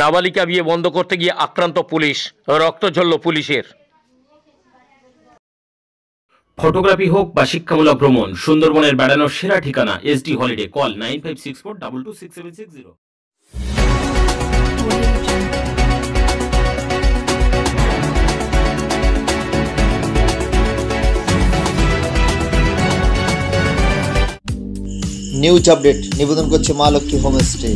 নাবালিকা বিয়ে বন্ধ করতে গিয়ে আক্রান্ত পুলিশ রক্ত ঝরল পুলিশের ফটোগ্রাফি হোক বা শিক্ষামূলক ভ্রমণ সুন্দরবনের বেড়ানোর সেরা ঠিকানা SD holiday call nine five six four double two six seven six zero news update নিবেদন করছে মা লক্ষ্মী হোমস্টে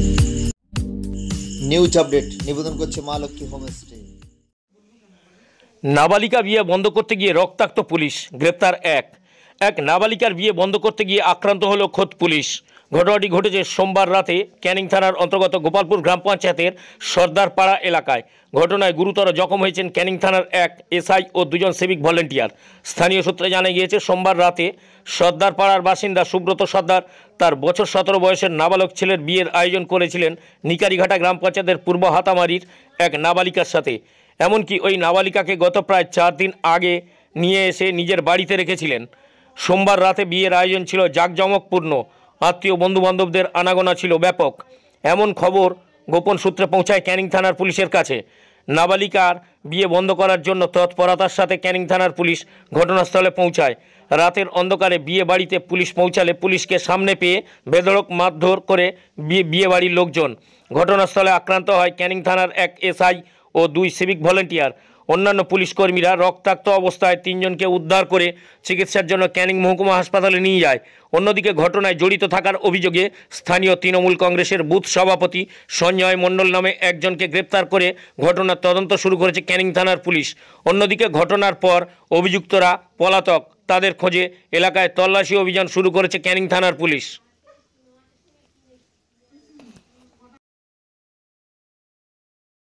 নিউজ আপডেট নিবেদন করছে মা লক্ষ্মী হোমস্টে নাবালিকা বিয়ে বন্ধ করতে গিয়ে রক্তাক্ত পুলিশ গ্রেপ্তার এক এক নাবালিকার বিয়ে বন্ধ করতে গিয়ে আক্রান্ত হলো খোদ পুলিশ ঘটনাটি ঘটেছে সোমবার রাতে ক্যানিং থানার অন্তর্গত গোপালপুর গ্রাম পঞ্চায়েতের সর্দারপাড়া এলাকায় ঘটনায় গুরুতর জখম হয়েছেন ক্যানিং থানার এক এসআই ও দুজন সিভিক ভলেন্টিয়ার স্থানীয় সূত্রে জানা গিয়েছে সোমবার রাতে সর্দারপাড়ার বাসিন্দা সুব্রত সর্দার তার বছর সতেরো বয়সের নাবালক ছেলের বিয়ের আয়োজন করেছিলেন নিকারিঘাটা গ্রাম পঞ্চায়েতের পূর্ব হাতামারির এক নাবালিকার সাথে এমনকি ওই নাবালিকাকে গত প্রায় চার দিন আগে নিয়ে এসে নিজের বাড়িতে রেখেছিলেন সোমবার রাতে বিয়ের আয়োজন ছিল জাঁকজমকপূর্ণ আত্মীয় বন্ধুবান্ধবদের আনাগোনা ছিল ব্যাপক এমন খবর গোপন সূত্রে পৌঁছায় ক্যানিং থানার পুলিশের কাছে নাবালিকার বিয়ে বন্ধ করার জন্য তৎপরতার সাথে ক্যানিং থানার পুলিশ ঘটনাস্থলে পৌঁছায় রাতের অন্ধকারে বিয়ে বাড়িতে পুলিশ পৌঁছালে পুলিশকে সামনে পেয়ে বেধড়ক মারধর করে বিয়ে বিয়ে বাড়ির লোকজন ঘটনাস্থলে আক্রান্ত হয় ক্যানিং থানার এক এসআই ও দুই সিভিক ভলেন্টিয়ার অন্যান্য পুলিশকর্মীরা রক্তাক্ত অবস্থায় তিনজনকে উদ্ধার করে চিকিৎসার জন্য ক্যানিং মহকুমা হাসপাতালে নিয়ে যায় অন্যদিকে ঘটনায় জড়িত থাকার অভিযোগে স্থানীয় তৃণমূল কংগ্রেসের বুথ সভাপতি সঞ্জয় মণ্ডল নামে একজনকে গ্রেপ্তার করে ঘটনার তদন্ত শুরু করেছে ক্যানিং থানার পুলিশ অন্যদিকে ঘটনার পর অভিযুক্তরা পলাতক তাদের খোঁজে এলাকায় তল্লাশি অভিযান শুরু করেছে ক্যানিং থানার পুলিশ